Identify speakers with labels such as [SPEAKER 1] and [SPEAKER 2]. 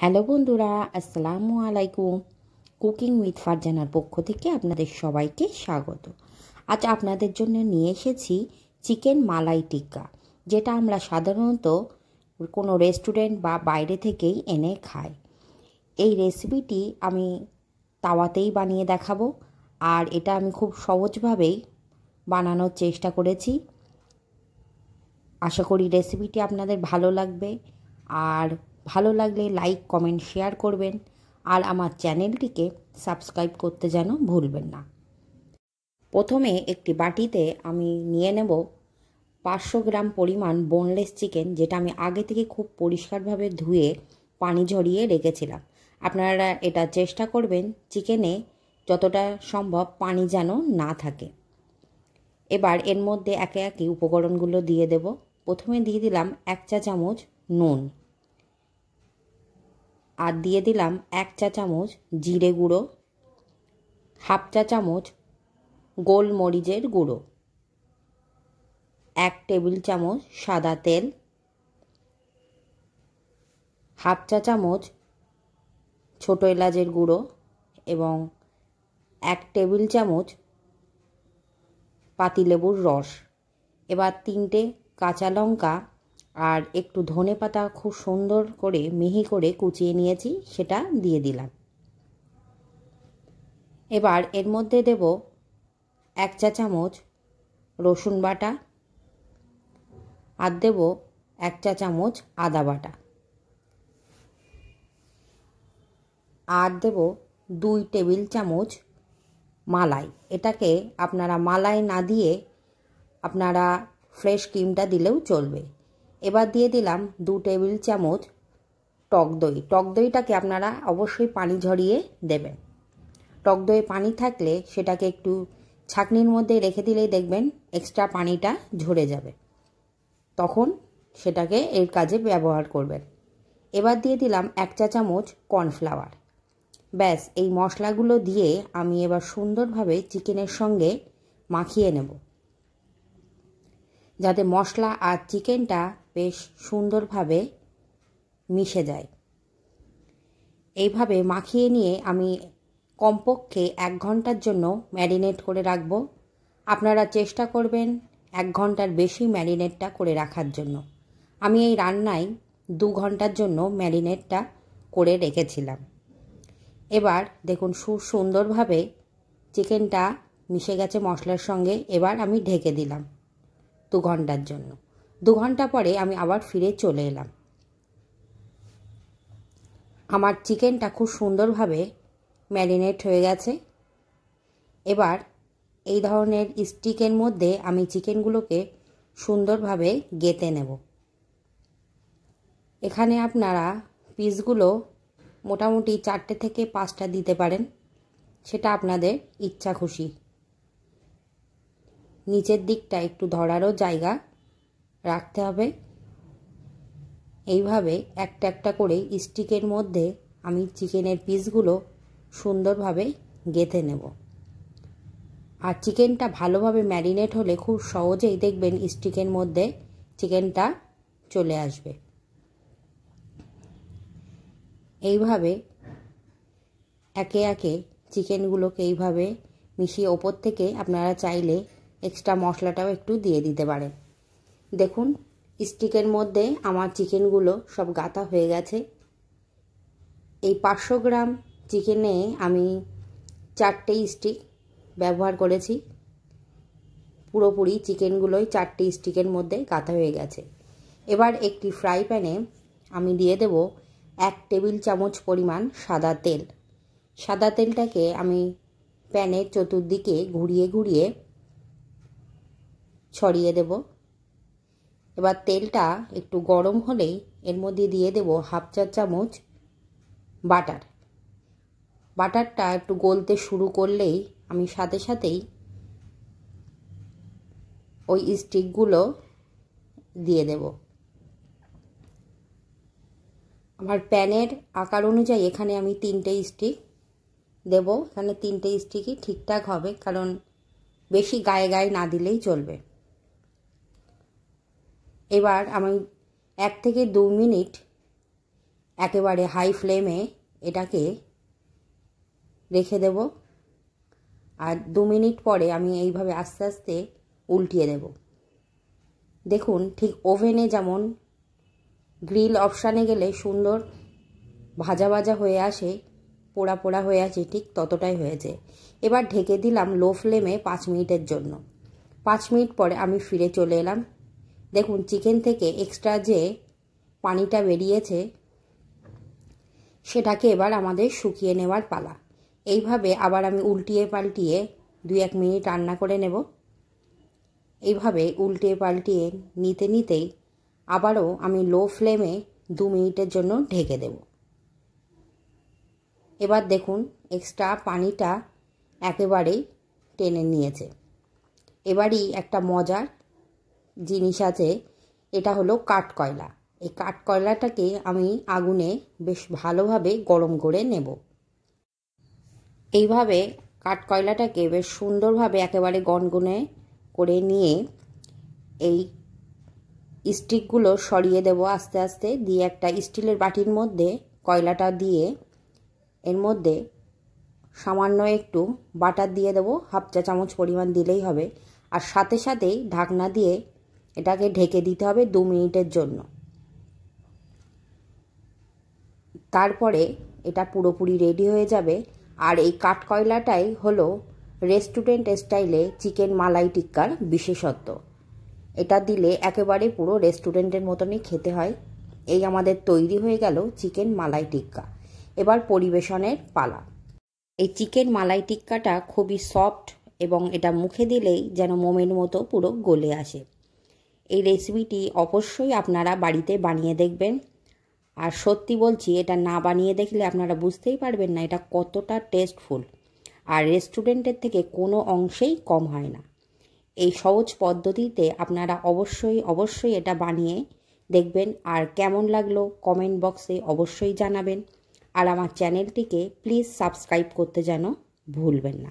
[SPEAKER 1] hello বন্ধুরা আসসালামু আলাইকুম কুকিং উইথ ফারজানার পক্ষ থেকে আপনাদের সবাইকে স্বাগত আজ আপনাদের জন্য নিয়ে এসেছি চিকেন মালাই টিক্কা যেটা আমরা সাধারণত কোনো রেস্টুরেন্ট বা বাইরে থেকেই এনে খাই এই রেসিপিটি আমি তাওয়াতেই বানিয়ে দেখাবো আর এটা আমি খুব সহজভাবেই বানানোর চেষ্টা করেছি আশা করি রেসিপিটি আপনাদের ভালো লাগবে আর ভালো লাগলে লাইক কমেন্ট শেয়ার করবেন আর আমার চ্যানেলটিকে সাবস্ক্রাইব করতে যেন ভুলবেন না প্রথমে একটি বাটিতে আমি নিয়ে নেব পাঁচশো গ্রাম পরিমাণ বোনলেস চিকেন যেটা আমি আগে থেকে খুব পরিষ্কারভাবে ধুয়ে পানি ঝরিয়ে রেখেছিলাম আপনারা এটা চেষ্টা করবেন চিকেনে যতটা সম্ভব পানি যেন না থাকে এবার এর মধ্যে একে একে উপকরণগুলো দিয়ে দেব প্রথমে দিয়ে দিলাম এক চা চামচ নুন আর দিয়ে দিলাম এক চা চামচ জিরে গুঁড়ো হাফ চা চামচ গোলমরিচের গুঁড়ো এক টেবিল চামচ সাদা তেল হাফ চা চামচ ছোটো এলাচের গুঁড়ো এবং এক টেবিল চামচ পাতিলেবুর রস এবার তিনটে কাঁচা লঙ্কা আর একটু ধনে পাতা খুব সুন্দর করে মিহি করে কুচিয়ে নিয়েছি সেটা দিয়ে দিলাম এবার এর মধ্যে দেব এক চা চামচ রসুন বাটা আর দেব এক চা চামচ আদা বাটা আর দেব দুই টেবিল চামচ মালাই এটাকে আপনারা মালাই না দিয়ে আপনারা ফ্রেশ ক্রিমটা দিলেও চলবে এবার দিয়ে দিলাম দু টেবিল চামচ টক দই টক দইটাকে আপনারা অবশ্যই পানি ঝরিয়ে দেবেন টক দই পানি থাকলে সেটাকে একটু ছাঁকনির মধ্যে রেখে দিলেই দেখবেন এক্সট্রা পানিটা ঝরে যাবে তখন সেটাকে এর কাজে ব্যবহার করবেন এবার দিয়ে দিলাম এক চা চামচ কর্নফ্লাওয়ার ব্যাস এই মশলাগুলো দিয়ে আমি এবার সুন্দরভাবে চিকেনের সঙ্গে মাখিয়ে নেব যাতে মশলা আর চিকেনটা বেশ সুন্দরভাবে মিশে যায় এইভাবে মাখিয়ে নিয়ে আমি কমপক্ষে এক ঘন্টার জন্য ম্যারিনেট করে রাখবো আপনারা চেষ্টা করবেন এক ঘন্টার বেশি ম্যারিনেটটা করে রাখার জন্য আমি এই রান্নায় দু ঘন্টার জন্য ম্যারিনেটটা করে রেখেছিলাম এবার দেখুন সুন্দরভাবে চিকেনটা মিশে গেছে মশলার সঙ্গে এবার আমি ঢেকে দিলাম দু ঘন্টার জন্য দু ঘন্টা পরে আমি আবার ফিরে চলে এলাম আমার চিকেনটা খুব সুন্দরভাবে ম্যারিনেট হয়ে গেছে এবার এই ধরনের স্টিকের মধ্যে আমি চিকেনগুলোকে সুন্দরভাবে গেঁথে নেব এখানে আপনারা পিসগুলো মোটামুটি চারটে থেকে পাঁচটা দিতে পারেন সেটা আপনাদের ইচ্ছা খুশি নিচের দিকটা একটু ধরারও জায়গা রাখতে হবে এইভাবে একটা একটা করে স্টিকের মধ্যে আমি চিকেনের পিসগুলো সুন্দরভাবে গেঁথে নেব আর চিকেনটা ভালোভাবে ম্যারিনেট হলে খুব সহজেই দেখবেন স্টিকের মধ্যে চিকেনটা চলে আসবে এইভাবে একে একে চিকেনগুলোকে এইভাবে মিশিয়ে ওপর থেকে আপনারা চাইলে এক্সট্রা মশলাটাও একটু দিয়ে দিতে পারেন দেখুন স্টিকের মধ্যে আমার চিকেনগুলো সব গাতা হয়ে গেছে এই পাঁচশো গ্রাম চিকেনে আমি চারটে স্টিক ব্যবহার করেছি পুরোপুরি চিকেনগুলোই চারটে স্টিকের মধ্যে গাঁথা হয়ে গেছে এবার একটি ফ্রাই প্যানে আমি দিয়ে দেব এক টেবিল চামচ পরিমাণ সাদা তেল সাদা তেলটাকে আমি প্যানের চতুর্দিকে ঘুরিয়ে ঘুরিয়ে ছড়িয়ে দেবো এবার তেলটা একটু গরম হলেই এর মধ্যে দিয়ে দেব হাফ চা চামচ বাটার বাটারটা একটু গলতে শুরু করলেই আমি সাথে সাথেই ওই স্টিকগুলো দিয়ে দেব আমার প্যানের আকার অনুযায়ী এখানে আমি তিনটে স্টিক দেব এখানে তিনটে স্টিকই ঠিকঠাক হবে কারণ বেশি গায়ে গায়ে না দিলেই চলবে এবার আমি এক থেকে দু মিনিট একেবারে হাই ফ্লেমে এটাকে রেখে দেব আর দু মিনিট পরে আমি এইভাবে আস্তে আস্তে উল্টিয়ে দেব দেখুন ঠিক ওভেনে যেমন গ্রিল অপশানে গেলে সুন্দর ভাজা ভাজা হয়ে আসে পোড়া পোড়া হয়ে আছে ঠিক ততটাই হয়েছে এবার ঢেকে দিলাম লো ফ্লেমে পাঁচ মিনিটের জন্য পাঁচ মিনিট পরে আমি ফিরে চলে এলাম দেখুন চিকেন থেকে এক্সট্রা যে পানিটা বেরিয়েছে সেটাকে এবার আমাদের শুকিয়ে নেওয়ার পালা এইভাবে আবার আমি উল্টিয়ে পাল্টিয়ে দুই এক মিনিট রান্না করে নেব এইভাবে উল্টিয়ে পাল্টিয়ে নিতে নিতেই আবারও আমি লো ফ্লেমে দু মিনিটের জন্য ঢেকে দেব এবার দেখুন এক্সট্রা পানিটা একেবারেই টেনে নিয়েছে এবারই একটা মজার জিনিস আছে এটা হলো কাঠ কয়লা এই কাঠ কয়লাটাকে আমি আগুনে বেশ ভালোভাবে গরম করে নেব এইভাবে কাঠ কয়লাটাকে বেশ সুন্দরভাবে একেবারে গনগুনে করে নিয়ে এই স্টিকগুলো সরিয়ে দেব আস্তে আস্তে দিয়ে একটা স্টিলের বাটির মধ্যে কয়লাটা দিয়ে এর মধ্যে সামান্য একটু বাটার দিয়ে দেবো হাফ চা চামচ পরিমাণ দিলেই হবে আর সাথে সাথেই ঢাকনা দিয়ে এটাকে ঢেকে দিতে হবে দু মিনিটের জন্য তারপরে এটা পুরোপুরি রেডি হয়ে যাবে আর এই কাঠকয়লাটাই হলো রেস্টুরেন্ট স্টাইলে চিকেন মালাই টিক্কার বিশেষত্ব এটা দিলে একেবারে পুরো রেস্টুরেন্টের মতনই খেতে হয় এই আমাদের তৈরি হয়ে গেল চিকেন মালাই টিক্কা এবার পরিবেশনের পালা এই চিকেন মালাই টিক্কাটা খুবই সফট এবং এটা মুখে দিলেই যেন মোমের মতো পুরো গলে আসে এই রেসিপিটি অবশ্যই আপনারা বাড়িতে বানিয়ে দেখবেন আর সত্যি বলছি এটা না বানিয়ে দেখলে আপনারা বুঝতেই পারবেন না এটা কতটা টেস্টফুল আর রেস্টুরেন্টের থেকে কোনো অংশেই কম হয় না এই সহজ পদ্ধতিতে আপনারা অবশ্যই অবশ্যই এটা বানিয়ে দেখবেন আর কেমন লাগলো কমেন্ট বক্সে অবশ্যই জানাবেন আর আমার চ্যানেলটিকে প্লিজ সাবস্ক্রাইব করতে যেন ভুলবেন না